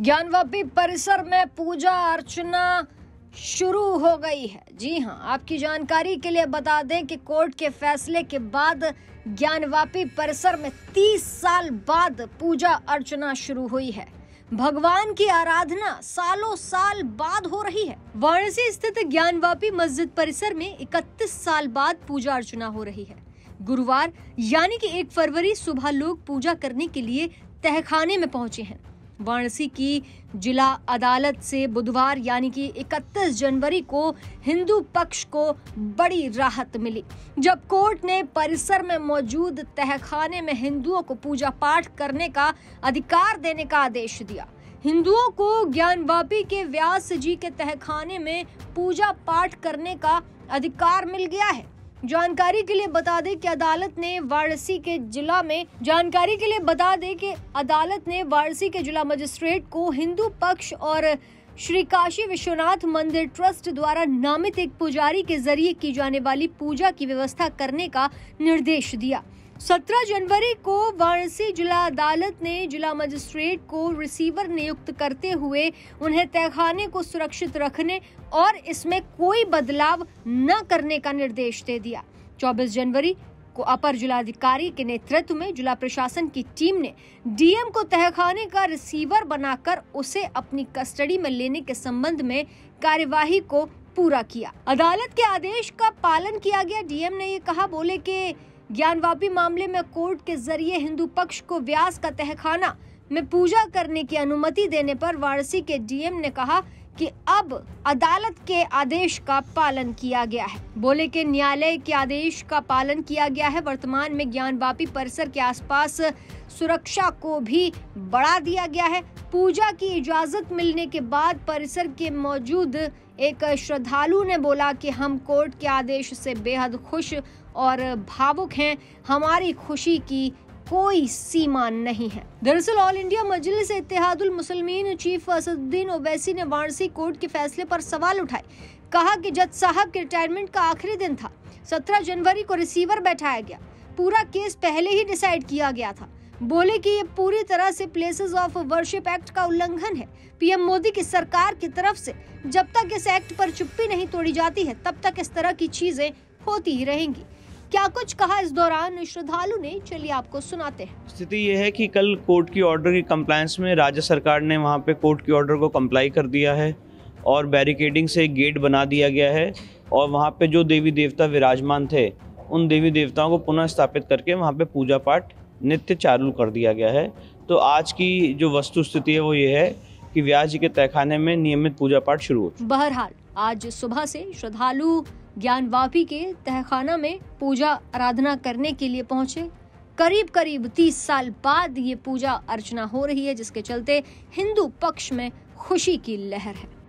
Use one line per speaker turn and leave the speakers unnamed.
ज्ञानवापी परिसर में पूजा अर्चना शुरू हो गई है जी हाँ आपकी जानकारी के लिए बता दें कि कोर्ट के फैसले के बाद ज्ञानवापी परिसर में 30 साल बाद पूजा अर्चना शुरू हुई है भगवान की आराधना सालों साल बाद हो रही है वाराणसी स्थित ज्ञानवापी मस्जिद परिसर में 31 साल बाद पूजा अर्चना हो रही है गुरुवार यानी कि 1 फरवरी सुबह लोग पूजा करने के लिए तहखाने में पहुंचे हैं वाराणसी की जिला अदालत से बुधवार यानी कि 31 जनवरी को हिंदू पक्ष को बड़ी राहत मिली जब कोर्ट ने परिसर में मौजूद तहखाने में हिंदुओं को पूजा पाठ करने का अधिकार देने का आदेश दिया हिंदुओं को ज्ञानवापी के व्यास जी के तहखाने में पूजा पाठ करने का अधिकार मिल गया है जानकारी के लिए बता दें कि अदालत ने वाराणसी के जिला में जानकारी के लिए बता दें कि अदालत ने वाराणसी के जिला मजिस्ट्रेट को हिंदू पक्ष और श्री काशी विश्वनाथ मंदिर ट्रस्ट द्वारा नामित एक पुजारी के जरिए की जाने वाली पूजा की व्यवस्था करने का निर्देश दिया 17 जनवरी को वाराणसी जिला अदालत ने जिला मजिस्ट्रेट को रिसीवर नियुक्त करते हुए उन्हें तहखाने को सुरक्षित रखने और इसमें कोई बदलाव न करने का निर्देश दे दिया 24 जनवरी को अपर जिलाधिकारी के नेतृत्व में जिला प्रशासन की टीम ने डीएम को तहखाने का रिसीवर बनाकर उसे अपनी कस्टडी में लेने के संबंध में कार्यवाही को पूरा किया अदालत के आदेश का पालन किया गया डीएम ने ये कहा बोले कि ज्ञानवापी मामले में कोर्ट के जरिए हिंदू पक्ष को व्यास का तहखाना में पूजा करने की अनुमति देने पर वाराणसी के डीएम ने कहा कि अब अदालत के आदेश का पालन किया गया है बोले कि न्यायालय के आदेश का पालन किया गया है वर्तमान में ज्ञान परिसर के आसपास सुरक्षा को भी बढ़ा दिया गया है पूजा की इजाजत मिलने के बाद परिसर के मौजूद एक श्रद्धालु ने बोला कि हम कोर्ट के आदेश से बेहद खुश और भावुक हैं हमारी खुशी की कोई सीमा नहीं है दरअसल All India Majlis Ittehadul Muslimeen chief Asaduddin Owaisi ने वारसी कोर्ट के फैसले पर सवाल उठाए कहा कि जज साहब के रिटायरमेंट का आखिरी दिन था 17 जनवरी को रिसीवर बैठाया गया पूरा केस पहले ही डिसाइड किया गया था बोले कि ये पूरी तरह से प्लेसेस ऑफ वर्शिप एक्ट का उल्लंघन है पीएम मोदी की सरकार की तरफ से जब तक इस एक्ट पर चुप्पी नहीं तोड़ी जाती है तब तक इस तरह की चीजें होती ही रहेंगी क्या कुछ कहा इस दौरान श्रद्धालु ने चलिए आपको सुनाते हैं
स्थिति ये है कि कल कोर्ट की ऑर्डर की कम्प्लायंस में राज्य सरकार ने वहाँ पे कोर्ट की ऑर्डर को कम्प्लाई कर दिया है और बैरिकेडिंग से गेट बना दिया गया है और वहाँ पे जो देवी देवता विराजमान थे उन देवी देवताओं को पुनः स्थापित करके वहाँ पे पूजा पाठ नित्य चालू कर दिया गया है तो आज की जो वस्तु स्थिति है वो ये है कि व्यास जी के तहखाने में नियमित पूजा पाठ शुरू हो
बहरहाल आज सुबह से श्रद्धालु ज्ञानवापी के तहखाना में पूजा आराधना करने के लिए पहुंचे करीब करीब तीस साल बाद ये पूजा अर्चना हो रही है जिसके चलते हिंदू पक्ष में खुशी की लहर है